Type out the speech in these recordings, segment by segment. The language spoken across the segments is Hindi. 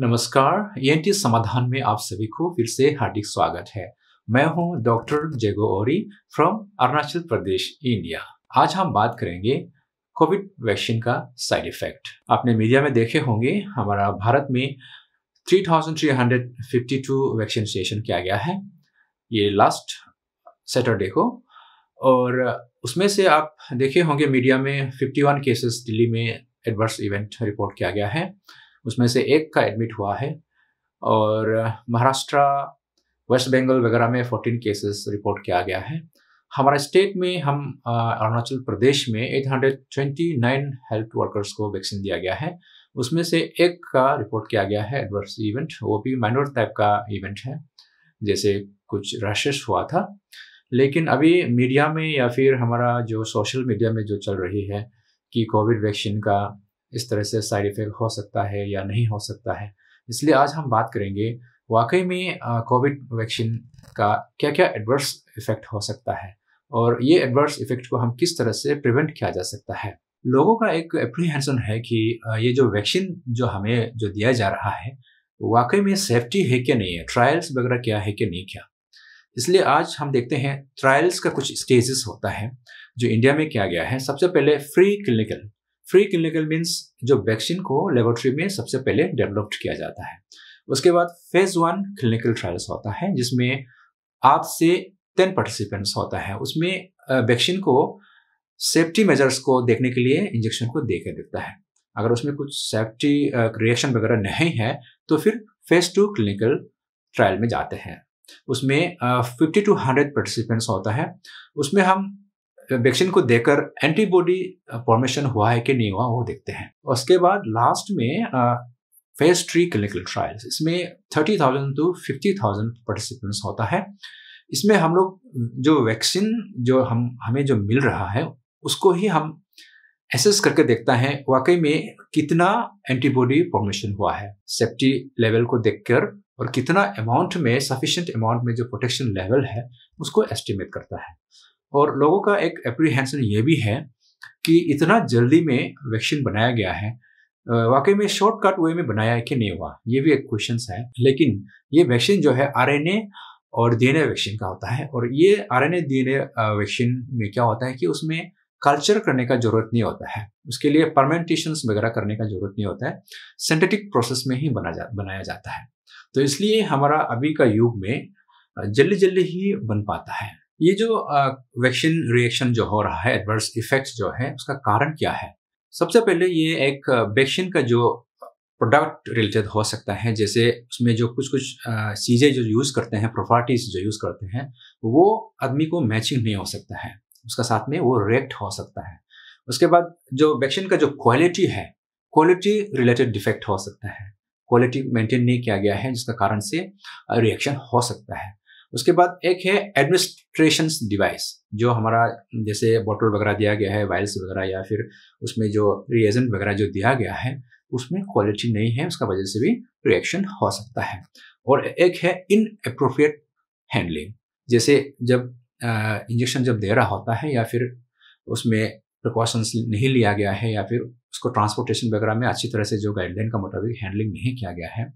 नमस्कार टी e समाधान में आप सभी को फिर से हार्दिक स्वागत है मैं हूं डॉक्टर जेगो ओरी फ्रॉम अरुणाचल प्रदेश इंडिया आज हम बात करेंगे कोविड वैक्सीन का साइड इफेक्ट आपने मीडिया में देखे होंगे हमारा भारत में 3,352 वैक्सीन स्टेशन किया गया है ये लास्ट सैटरडे को और उसमें से आप देखे होंगे मीडिया में 51 केसेस दिल्ली में एडवर्स इवेंट रिपोर्ट किया गया है उसमें से एक का एडमिट हुआ है और महाराष्ट्र वेस्ट बंगाल वगैरह में 14 केसेस रिपोर्ट किया गया है हमारे स्टेट में हम अरुणाचल प्रदेश में 829 हेल्थ वर्कर्स को वैक्सीन दिया गया है उसमें से एक का रिपोर्ट किया गया है एडवर्स इवेंट वो भी माइनोर टाइप का इवेंट है जैसे कुछ रशेस हुआ था लेकिन अभी मीडिया में या फिर हमारा जो सोशल मीडिया में जो चल रही है कि कोविड वैक्सीन का इस तरह से साइड इफ़ेक्ट हो सकता है या नहीं हो सकता है इसलिए आज हम बात करेंगे वाकई में कोविड वैक्सीन का क्या क्या एडवर्स इफ़ेक्ट हो सकता है और ये एडवर्स इफ़ेक्ट को हम किस तरह से प्रिवेंट किया जा सकता है लोगों का एक अप्रीहेंशन है कि ये जो वैक्सीन जो हमें जो दिया जा रहा है वाकई में सेफ्टी है क्या नहीं है ट्रायल्स वगैरह क्या है कि नहीं क्या इसलिए आज हम देखते हैं ट्रायल्स का कुछ स्टेजेस होता है जो इंडिया में किया गया है सबसे पहले pre clinical pre clinical means जो वैक्सीन को लेबोरेटरी में सबसे पहले डेवलप्ड किया जाता है उसके बाद फेज वन क्लिनिकल ट्रायल्स होता है जिसमें आठ से टेन पार्टिसिपेंट्स होता है उसमें वैक्सीन को सेफ्टी मेजर्स को देखने के लिए इंजेक्शन को दे के देखता है अगर उसमें कुछ सेफ्टी रिएक्शन वगैरह नहीं है तो फिर फेज टू क्लिनिकल ट्रायल में जाते हैं उसमें फिफ्टी टू हंड्रेड पार्टिसिपेंट्स होता है उसमें हम वैक्सीन को देकर एंटीबॉडी फॉर्मेशन हुआ है कि नहीं हुआ वो देखते हैं उसके बाद लास्ट में फेज थ्री क्लिनिकल ट्रायल्स इसमें thirty thousand to fifty thousand participants होता है इसमें हम लोग जो वैक्सीन जो हम हमें जो मिल रहा है उसको ही हम एसेस करके देखता है वाकई में कितना एंटीबॉडी फॉर्मेशन हुआ है सेफ्टी लेवल को देखकर और कितना अमाउंट में सफिशियंट अमाउंट में जो प्रोटेक्शन लेवल है उसको एस्टिमेट करता है और लोगों का एक अप्रीहेंशन ये भी है कि इतना जल्दी में वैक्सीन बनाया गया है वाकई में शॉर्टकट वे में बनाया है कि नहीं हुआ ये भी एक क्वेश्चन है लेकिन ये वैक्सीन जो है आर और डी वैक्सीन का होता है और ये आर एन वैक्सीन में क्या होता है कि उसमें कल्चर करने का जरूरत नहीं होता है उसके लिए परमेंटेशन वगैरह करने का जरूरत नहीं होता है सिंथेटिक प्रोसेस में ही बना जा बनाया जाता है तो इसलिए हमारा अभी का युग में जल्दी जल्दी ही बन पाता है ये जो वैक्सीन रिएक्शन जो हो रहा है एडवर्स इफेक्ट्स जो है उसका कारण क्या है सबसे पहले ये एक वैक्सीन का जो प्रोडक्ट रिलेटेड हो सकता है जैसे उसमें जो कुछ कुछ चीज़ें जो यूज़ करते हैं प्रॉपर्टीज जो यूज़ करते हैं वो आदमी को मैचिंग नहीं हो सकता है उसका साथ में वो रिएक्ट हो सकता है उसके बाद जो वैक्सीन का जो क्वालिटी है क्वालिटी रिलेटेड डिफेक्ट हो सकता है क्वालिटी मेंटेन नहीं किया गया है जिसका कारण से रिएक्शन हो सकता है उसके बाद एक है एडमिनिस्ट्रेशन डिवाइस जो हमारा जैसे बॉटल वगैरह दिया गया है वायरस वगैरह या फिर उसमें जो रिएजेंट वगैरह जो दिया गया है उसमें क्वालिटी नहीं है उसका वजह से भी रिएक्शन हो सकता है और एक है इन अप्रोप्रिएट हैंडलिंग जैसे जब इंजेक्शन जब दे रहा होता है या फिर उसमें प्रिकॉशंस नहीं लिया गया है या फिर उसको ट्रांसपोर्टेशन वगैरह में अच्छी तरह से जो गाइडलाइन का मुताबिक हैंडलिंग नहीं किया गया है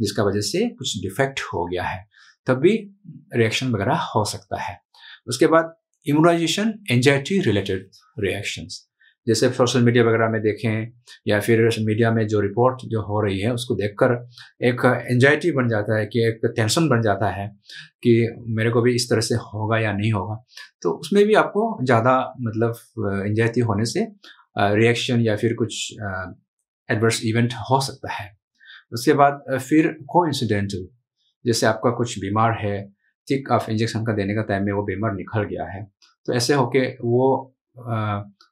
जिसका वजह से कुछ डिफेक्ट हो गया है तब भी रिएक्शन वगैरह हो सकता है उसके बाद इम्यूनाइजेशन एंजाइटी रिलेटेड रिएक्शंस जैसे सोशल मीडिया वगैरह में देखें या फिर मीडिया में जो रिपोर्ट जो हो रही है उसको देखकर एक एंजाइटी बन जाता है कि एक टेंशन बन जाता है कि मेरे को भी इस तरह से होगा या नहीं होगा तो उसमें भी आपको ज़्यादा मतलब एंजाइटी होने से रिएक्शन या फिर कुछ एडवर्स इवेंट हो सकता है उसके बाद फिर को इंसिडेंटल जैसे आपका कुछ बीमार है ठीक आप इंजेक्शन का देने का टाइम में वो बीमार निकल गया है तो ऐसे होके वो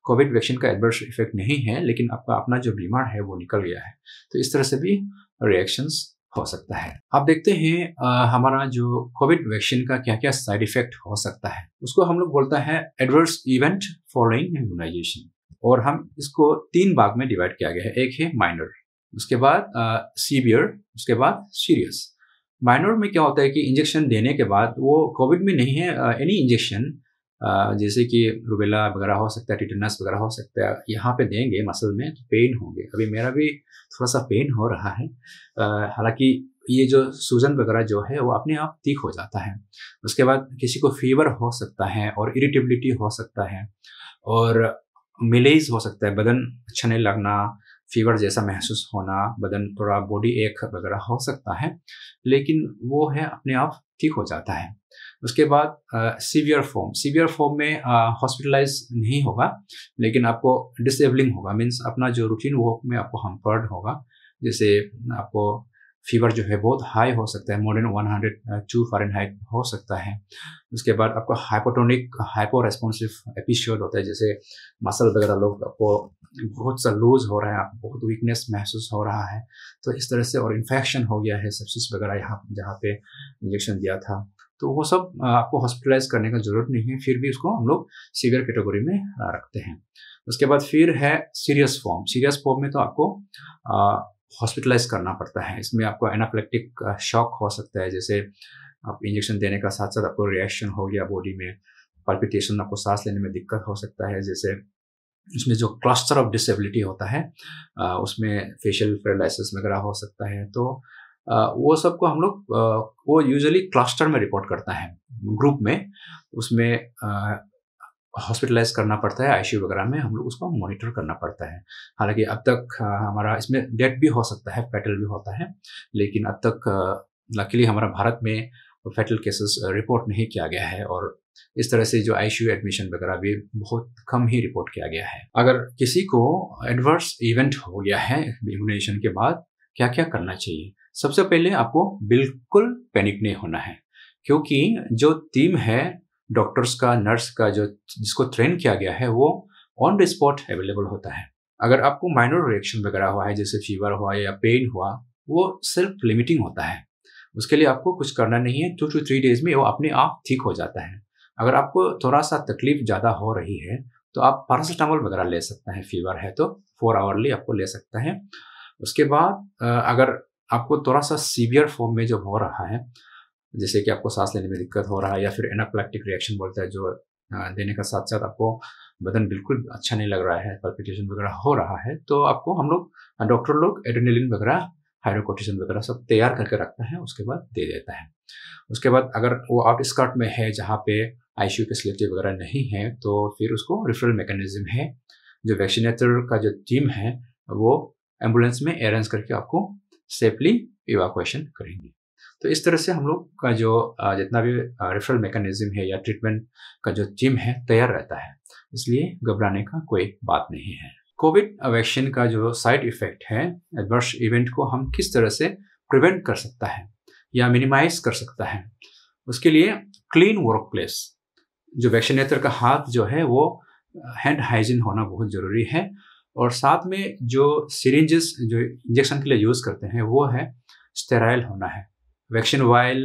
कोविड वैक्सीन का एडवर्स इफेक्ट नहीं है लेकिन आपका अपना जो बीमार है वो निकल गया है तो इस तरह से भी रिएक्शंस हो सकता है आप देखते हैं आ, हमारा जो कोविड वैक्सीन का क्या क्या साइड इफेक्ट हो सकता है उसको हम लोग बोलता है एडवर्स इवेंट फॉलोइंग इम्यूनाइजेशन और हम इसको तीन भाग में डिवाइड किया गया है एक है माइनर उसके बाद सीवियर उसके बाद सीरियस माइनोर में क्या होता है कि इंजेक्शन देने के बाद वो कोविड में नहीं है एनी इंजेक्शन जैसे कि रुबेला वगैरह हो सकता है टिटनस वगैरह हो सकता है यहाँ पे देंगे मसल में तो पेन होंगे अभी मेरा भी थोड़ा सा पेन हो रहा है हालांकि ये जो सूजन वगैरह जो है वो अपने आप ठीक हो जाता है उसके बाद किसी को फीवर हो सकता है और इरिटेबिलिटी हो सकता है और मिलेज हो सकता है बदन अच्छा नहीं लगना फीवर जैसा महसूस होना बदन थोड़ा बॉडी एक वगैरह हो सकता है लेकिन वो है अपने आप ठीक हो जाता है उसके बाद सीवियर फॉर्म सीवियर फॉर्म में हॉस्पिटलाइज नहीं होगा लेकिन आपको डिसेबलिंग होगा मीन्स अपना जो रूटीन वर्क में आपको हम्पर्ड होगा जैसे आपको फीवर जो है बहुत हाई हो सकता है more than one hundred two Fahrenheit हो सकता है उसके बाद आपको हाइपोटोनिक हाइपो रेस्पॉन्सिव एपिसोड होता है जैसे मसल वगैरह लोग आपको बहुत सा लूज हो रहा है आपको बहुत वीकनेस महसूस हो रहा है तो इस तरह से और इन्फेक्शन हो गया है सेप्सिस वगैरह यहाँ जहाँ पे इंजेक्शन दिया था तो वो सब आपको हॉस्पिटलाइज करने का जरूरत नहीं है फिर भी उसको हम लोग सीवियर कैटेगरी में रखते हैं उसके बाद फिर है सीरियस फॉर्म सीरियस फॉर्म में तो आपको हॉस्पिटलाइज करना पड़ता है इसमें आपको एनाफ्लेक्टिक शॉक हो सकता है जैसे आप इंजेक्शन देने का साथ साथ आपको रिएक्शन हो गया बॉडी में पल्पिटेशन आपको सांस लेने में दिक्कत हो सकता है जैसे इसमें जो क्लस्टर ऑफ डिसेबिलिटी होता है उसमें फेशियल पैरालिसिस वगैरह हो सकता है तो वो सबको हम लोग वो यूजुअली क्लस्टर में रिपोर्ट करता है ग्रुप में उसमें हॉस्पिटलाइज करना पड़ता है आईसीयू वगैरह में हम लोग उसको मॉनिटर करना पड़ता है हालांकि अब तक हमारा इसमें डेथ भी हो सकता है फैटल भी होता है लेकिन अब तक लकीली हमारा भारत में फैटल केसेस रिपोर्ट नहीं किया गया है और इस तरह से जो आई एडमिशन वगैरह भी बहुत कम ही रिपोर्ट किया गया है अगर किसी को एडवर्स इवेंट हो गया है इम्यूनेशन के बाद क्या क्या करना चाहिए सबसे पहले आपको बिल्कुल पैनिक नहीं होना है क्योंकि जो टीम है डॉक्टर्स का नर्स का जो जिसको ट्रेन किया गया है वो ऑन द स्पॉट अवेलेबल होता है अगर आपको माइनर रिएक्शन वगैरह हुआ है जैसे फीवर हुआ या पेन हुआ वो सेल्फ लिमिटिंग होता है उसके लिए आपको कुछ करना नहीं है टू टू थ्री डेज में वो अपने आप ठीक हो जाता है अगर आपको थोड़ा सा तकलीफ ज़्यादा हो रही है तो आप पैरासीटामोल वगैरह ले सकते हैं फीवर है तो फोर आवरली आपको ले सकते हैं उसके बाद अगर आपको थोड़ा सा सीवियर फॉर्म में जो हो रहा है जैसे कि आपको सांस लेने में दिक्कत हो रहा है या फिर एनाप्लेक्टिक रिएक्शन बोलता है जो देने का साथ साथ आपको बदन बिल्कुल अच्छा नहीं लग रहा है पल्पिटेशन वगैरह हो रहा है तो आपको हम लोग डॉक्टर लोग एडोनिलिन वगैरह हाइड्रोकोटिशन वगैरह सब तैयार करके रखता है उसके बाद दे देता है उसके बाद अगर वो आउट स्कर्ट में है जहाँ पे आई फैसिलिटी वगैरह नहीं है तो फिर उसको रेफरल मेकनिज़म है जो वैक्सीनेटर का जो टीम है वो एम्बुलेंस में अरेंज करके आपको सेफली इवाकुएशन करेंगे तो इस तरह से हम लोग का जो जितना भी रेफरल मेकनिज़म है या ट्रीटमेंट का जो टीम है तैयार रहता है इसलिए घबराने का कोई बात नहीं है कोविड वैक्सीन का जो साइड इफेक्ट है एडवर्स इवेंट को हम किस तरह से प्रिवेंट कर सकता है या मिनिमाइज कर सकता है उसके लिए क्लीन वर्क प्लेस जो वैक्सीनेटर का हाथ जो है वो हैंड हाइजीन होना बहुत ज़रूरी है और साथ में जो सीरेंजेस जो इंजेक्शन के लिए यूज़ करते हैं वो है स्टेराइल होना है वैक्सीन वाइल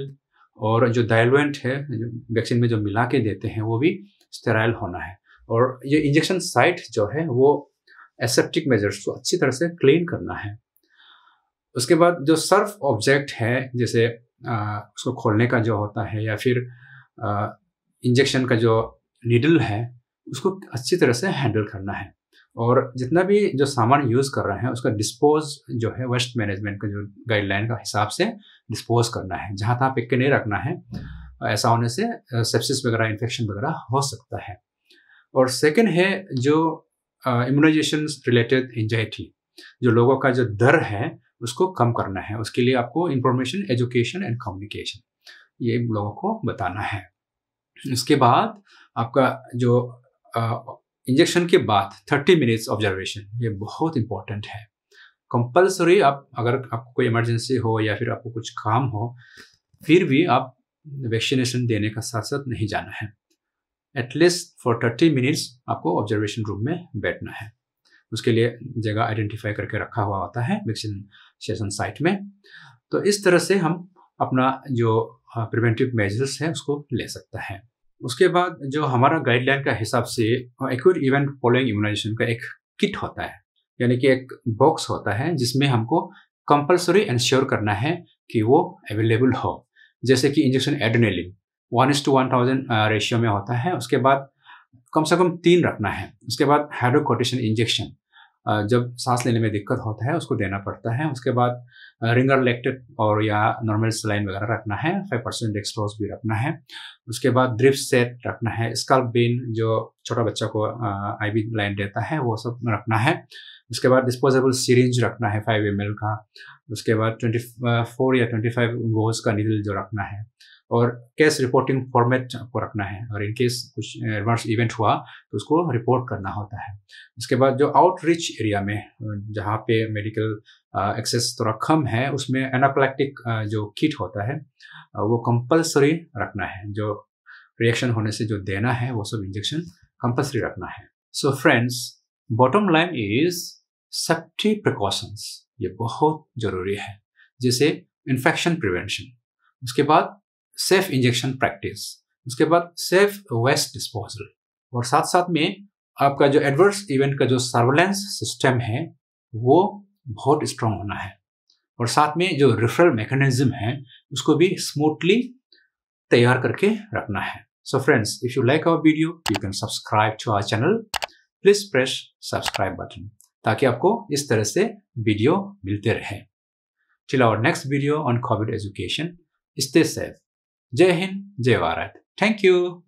और जो डायलवेंट है वैक्सीन में जो मिला के देते हैं वो भी स्टेराइल होना है और ये इंजेक्शन साइट जो है वो एसेप्टिक मेजर्स को अच्छी तरह से क्लीन करना है उसके बाद जो सर्फ ऑब्जेक्ट है जैसे आ, उसको खोलने का जो होता है या फिर आ, इंजेक्शन का जो नीडल है उसको अच्छी तरह से हैंडल करना है और जितना भी जो सामान यूज़ कर रहे हैं उसका डिस्पोज जो है वेस्ट मैनेजमेंट का जो गाइडलाइन का हिसाब से डिस्पोज करना है जहाँ तहाँ पिक के नहीं रखना है ऐसा होने से सेप्सिस वगैरह इन्फेक्शन वगैरह हो सकता है और सेकेंड है जो इम्यूनाइजेशन रिलेटेड एंजाइटी जो लोगों का जो डर है उसको कम करना है उसके लिए आपको इंफॉर्मेशन एजुकेशन एंड कम्युनिकेशन ये लोगों को बताना है उसके बाद आपका जो इंजेक्शन के बाद थर्टी मिनट्स ऑब्जर्वेशन ये बहुत इंपॉर्टेंट है कंपलसरी आप अगर आपको कोई इमरजेंसी हो या फिर आपको कुछ काम हो फिर भी आप वैक्सीनेशन देने का साथ साथ नहीं जाना है एटलीस्ट फॉर थर्टी मिनट्स आपको ऑब्जर्वेशन रूम में बैठना है उसके लिए जगह आइडेंटिफाई करके रखा हुआ होता है वैक्सीनेशन साइट में तो इस तरह से हम अपना जो प्रिवेंटिव मेजर्स है उसको ले सकता है उसके बाद जो हमारा गाइडलाइन का हिसाब से एक इवेंट फॉलोइंग इम्यूनाइजेशन का एक किट होता है यानी कि एक बॉक्स होता है जिसमें हमको कंपलसरी इंश्योर करना है कि वो अवेलेबल हो जैसे कि injection adrenaline one is to one thousand ratio में होता है उसके बाद कम से कम तीन रखना है उसके बाद हाइड्रोकोटेशन इंजेक्शन जब सांस लेने में दिक्कत होता है उसको देना पड़ता है उसके बाद रिंगर लेक्टेड और या नॉर्मल सलाइन वगैरह रखना है फाइव परसेंट एक्सट्रोस भी रखना है उसके बाद ड्रिप सेट रखना है स्कल्प बेन जो छोटा बच्चा को आई बी लाइन देता है वो सब रखना है उसके बाद डिस्पोजेबल सीरेंज रखना है फाइव एम का उसके बाद ट्वेंटी फोर या ट्वेंटी फाइव गोज का नीडल जो रखना है और केस रिपोर्टिंग फॉर्मेट आपको रखना है और इनकेस कुछ एडवांस इवेंट हुआ तो उसको रिपोर्ट करना होता है उसके बाद जो आउटरीच एरिया में जहाँ पे मेडिकल एक्सेस थोड़ा कम है उसमें एनाप्लैक्टिक जो किट होता है वो कंपलसरी रखना है जो रिएक्शन होने से जो देना है वो सब इंजेक्शन कंपलसरी रखना है so friends bottom line is safety precautions ये बहुत ज़रूरी है जैसे इन्फेक्शन प्रिवेंशन उसके बाद सेफ इंजेक्शन प्रैक्टिस उसके बाद सेफ वेस्ट डिस्पोजल और साथ साथ में आपका जो एडवर्स इवेंट का जो सर्वेलेंस सिस्टम है वो बहुत स्ट्रांग होना है और साथ में जो रेफरल मैकेनिज्म है उसको भी स्मूथली तैयार करके रखना है so friends if you like our video you can subscribe to our channel please press subscribe button ताकि आपको इस तरह से वीडियो मिलते रहे till our next video on covid education stay safe जय हिंद जय भारत थैंक यू